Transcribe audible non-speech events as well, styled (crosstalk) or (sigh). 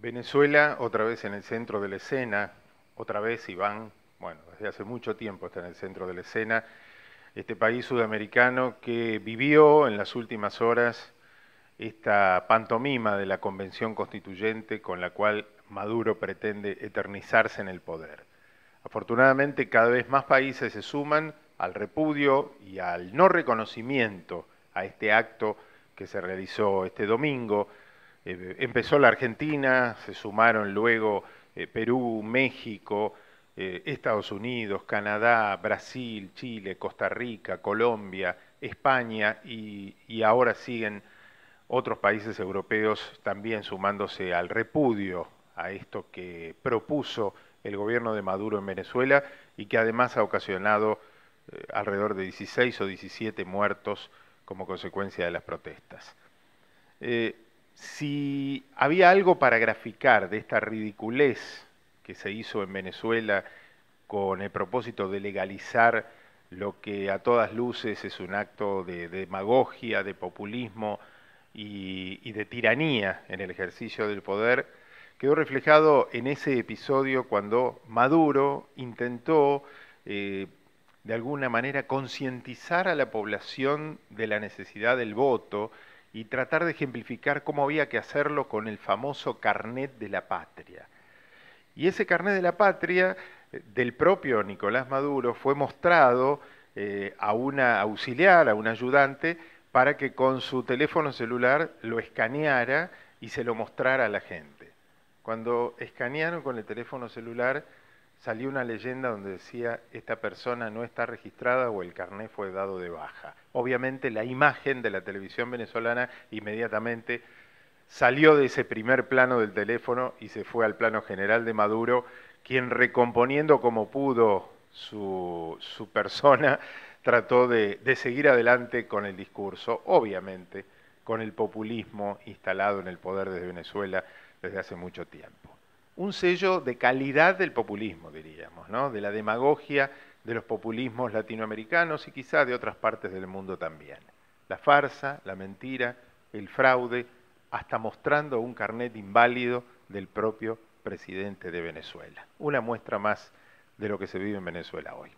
Venezuela otra vez en el centro de la escena, otra vez Iván, bueno, desde hace mucho tiempo está en el centro de la escena, este país sudamericano que vivió en las últimas horas esta pantomima de la Convención Constituyente con la cual Maduro pretende eternizarse en el poder. Afortunadamente cada vez más países se suman al repudio y al no reconocimiento a este acto que se realizó este domingo eh, empezó la Argentina, se sumaron luego eh, Perú, México, eh, Estados Unidos, Canadá, Brasil, Chile, Costa Rica, Colombia, España y, ahora siguen otros países europeos también sumándose al repudio a esto que propuso el gobierno de Maduro en Venezuela y que además ha ocasionado alrededor de 16 o 17 muertos como consecuencia de las protestas si había algo para graficar de esta ridiculez que se hizo en Venezuela con el propósito de legalizar lo que a todas luces es un acto de, demagogia, de populismo y, de tiranía en el ejercicio del poder, quedó reflejado en ese episodio cuando Maduro intentó eh, de alguna manera concientizar a la población de la necesidad del voto y tratar de ejemplificar cómo había que hacerlo con el famoso carnet de la patria. Y ese carnet de la patria eh, del propio Nicolás Maduro fue mostrado eh, a una auxiliar, a un ayudante, para que con su teléfono celular lo escaneara y se lo mostrara a la gente. Cuando escanearon con el teléfono celular salió una leyenda donde decía esta persona no está registrada o el carné fue dado de baja. Obviamente la imagen de la televisión venezolana inmediatamente salió de ese primer plano del teléfono y se fue al plano general de Maduro, quien recomponiendo como pudo su, su persona, (laughs) trató de, de seguir adelante con el discurso, obviamente con el populismo instalado en el poder desde Venezuela desde hace mucho tiempo un sello de calidad del populismo, diríamos, ¿no? de la demagogia de los populismos latinoamericanos y quizá de otras partes del mundo también. La farsa, la mentira, el fraude, hasta mostrando un carnet inválido del propio presidente de Venezuela. Una muestra más de lo que se vive en Venezuela hoy.